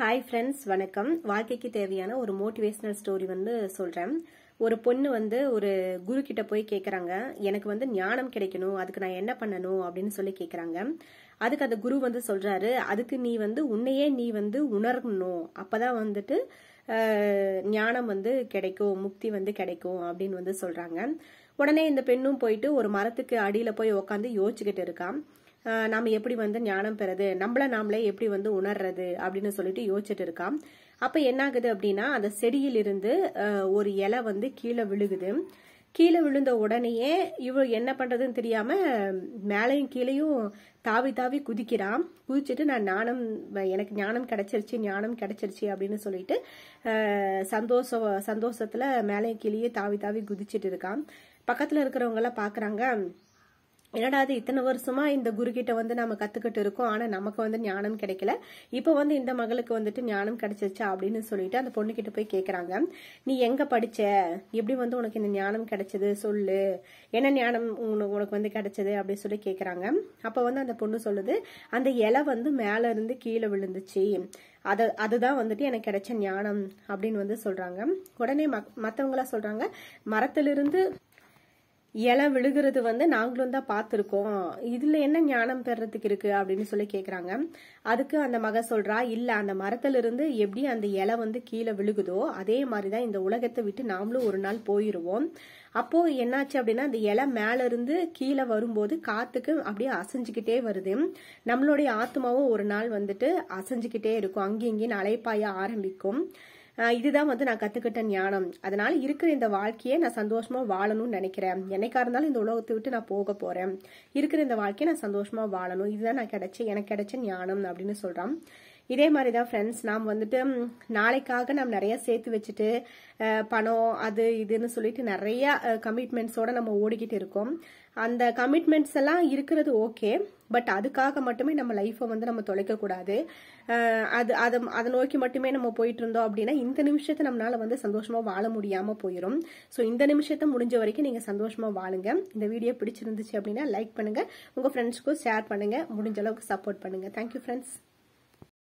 hi friends வணக்கம் வாழ்க்கைக்கு தேவையான ஒரு மோட்டிவேஷனல் ஸ்டோரி வந்து சொல்கிறேன் ஒரு பொண்ணு வந்து ஒரு குரு கிட்ட போய் கேட்குறாங்க எனக்கு வந்து ஞானம் கிடைக்கணும் அதுக்கு நான் என்ன பண்ணணும் அப்படின்னு சொல்லி கேட்குறாங்க அதுக்கு அந்த குரு வந்து சொல்கிறாரு அதுக்கு நீ வந்து உன்னையே நீ வந்து உணரணும் அப்போதான் வந்துட்டு ஞானம் வந்து கிடைக்கும் முக்தி வந்து கிடைக்கும் அப்படின்னு வந்து சொல்கிறாங்க உடனே இந்த பெண்ணும் போயிட்டு ஒரு மரத்துக்கு அடியில் போய் உட்காந்து யோசிச்சுக்கிட்டு இருக்கான் நாம் எப்படி வந்து ஞானம் பெறது நம்மள நாமளே எப்படி வந்து உணர்றது அப்படின்னு சொல்லிட்டு யோசிச்சுட்டு இருக்கான் அப்போ என்ன ஆகுது அப்படின்னா அந்த செடியிலிருந்து ஒரு இலை வந்து கீழே விழுகுது கீழே விழுந்த உடனேயே இவள் என்ன பண்ணுறதுன்னு தெரியாமல் மேலையும் கீழேயும் தாவி தாவி குதிக்கிறான் குதிச்சுட்டு நான் ஞானம் எனக்கு ஞானம் கிடைச்சிருச்சு ஞானம் கிடைச்சிருச்சு அப்படின்னு சொல்லிட்டு சந்தோஷ சந்தோஷத்தில் மேலையும் கீழேயே தாவி தாவி குதிச்சுட்டு இருக்கான் பக்கத்தில் இருக்கிறவங்களாம் பார்க்குறாங்க என்னடா அது இத்தனை வருஷமா இந்த குரு கிட்ட வந்து நம்ம கத்துக்கிட்டு இருக்கோம் ஆனா நமக்கு வந்து ஞானம் கிடைக்கல இப்ப வந்து இந்த மகளுக்கு வந்துட்டு ஞானம் கிடைச்சிருச்சா அப்படின்னு சொல்லிட்டு அந்த பொண்ணு கிட்ட போய் கேக்குறாங்க நீ எங்க படிச்ச எப்படி வந்து உனக்கு இந்த ஞானம் கிடைச்சது சொல்லு என்ன ஞானம் உனக்கு உனக்கு வந்து கிடைச்சது அப்படின்னு சொல்லி கேக்குறாங்க அப்ப வந்து அந்த பொண்ணு சொல்லுது அந்த இலை வந்து மேல இருந்து கீழே விழுந்துச்சு அத அதுதான் வந்துட்டு எனக்கு கிடைச்ச ஞானம் அப்படின்னு வந்து சொல்றாங்க உடனே மத்தவங்களா சொல்றாங்க மரத்திலிருந்து இலை விழுகிறது வந்து நாங்களும் தான் பார்த்துருக்கோம் இதுல என்ன ஞானம் பெறதுக்கு இருக்கு அப்படின்னு சொல்லி கேக்குறாங்க அதுக்கு அந்த மக சொல்றா இல்ல அந்த மரத்துல இருந்து எப்படி அந்த இலை வந்து கீழே விழுகுதோ அதே மாதிரிதான் இந்த உலகத்தை விட்டு நாமளும் ஒரு நாள் போயிருவோம் அப்போ என்னாச்சு அப்படின்னா அந்த இலை மேல இருந்து கீழே வரும்போது காத்துக்கு அப்படியே அசைஞ்சுக்கிட்டே வருது நம்மளுடைய ஆத்மாவும் ஒரு நாள் வந்துட்டு அசைஞ்சுக்கிட்டே இருக்கும் அங்கேயும் இங்கேயும் அலைப்பாய ஆரம்பிக்கும் இதுதான் வந்து நான் கத்துக்கிட்ட ஞானம் அதனால இருக்கிற இந்த வாழ்க்கையை நான் சந்தோஷமா வாழணும்னு நினைக்கிறேன் என்னைக்கா இருந்தாலும் இந்த உலகத்தை விட்டு நான் போக போறேன் இருக்கிற இந்த வாழ்க்கையை நான் சந்தோஷமா வாழணும் இதுதான் நான் கிடைச்ச எனக்கு கிடைச்ச ஞானம் அப்படின்னு சொல்றான் இதே மாதிரி தான் ஃப்ரெண்ட்ஸ் நாம் வந்துட்டு நாளைக்காக நாம் நிறைய சேர்த்து வச்சுட்டு பணம் அது இதுன்னு சொல்லிட்டு நிறைய கமிட்மெண்ட்ஸோட நம்ம ஓடிக்கிட்டு இருக்கோம் அந்த கமிட்மெண்ட்ஸ் எல்லாம் இருக்கிறது ஓகே பட் அதுக்காக மட்டுமே நம்ம லைஃப்பை வந்து நம்ம தொலைக்கக்கூடாது அது அதை அதை நோக்கி மட்டுமே நம்ம போயிட்டு இருந்தோம் அப்படின்னா இந்த நிமிஷத்தை நம்மளால் வந்து சந்தோஷமாக வாழ முடியாமல் போயிடும் ஸோ இந்த நிமிஷத்தை முடிஞ்ச வரைக்கும் நீங்கள் சந்தோஷமாக வாழுங்க இந்த வீடியோ பிடிச்சிருந்துச்சு அப்படின்னா லைக் பண்ணுங்கள் உங்கள் ஃப்ரெண்ட்ஸ்க்கும் ஷேர் பண்ணுங்க முடிஞ்ச அளவுக்கு சப்போர்ட் பண்ணுங்கள் தேங்க்யூ ஃப்ரெண்ட்ஸ்